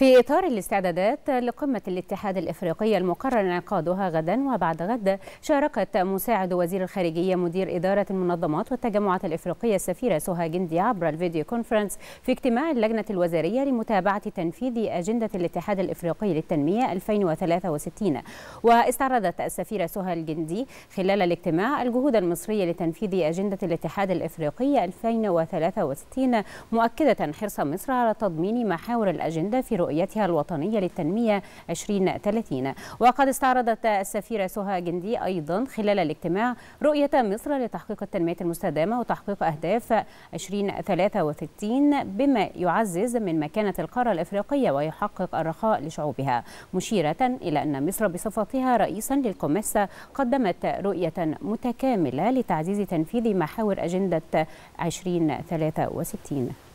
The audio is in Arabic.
في إطار الاستعدادات لقمة الاتحاد الإفريقي المقرر انعقادها غدا وبعد غد شاركت مساعد وزير الخارجية مدير إدارة المنظمات والتجمعات الإفريقية السفيرة سهى جندي عبر الفيديو كونفرنس في اجتماع اللجنة الوزارية لمتابعة تنفيذ أجندة الاتحاد الإفريقي للتنمية 2063 واستعرضت السفيرة سهى الجندي خلال الاجتماع الجهود المصرية لتنفيذ أجندة الاتحاد الإفريقي 2063 مؤكدة حرص مصر على تضمين محاور الأجندة في رؤية رؤيتها الوطنية للتنمية 2030 وقد استعرضت السفيرة سهى جندي أيضا خلال الاجتماع رؤية مصر لتحقيق التنمية المستدامة وتحقيق أهداف 2063 بما يعزز من مكانة القارة الإفريقية ويحقق الرخاء لشعوبها مشيرة إلى أن مصر بصفتها رئيسا للكوميسا قدمت رؤية متكاملة لتعزيز تنفيذ محاور أجندة 2063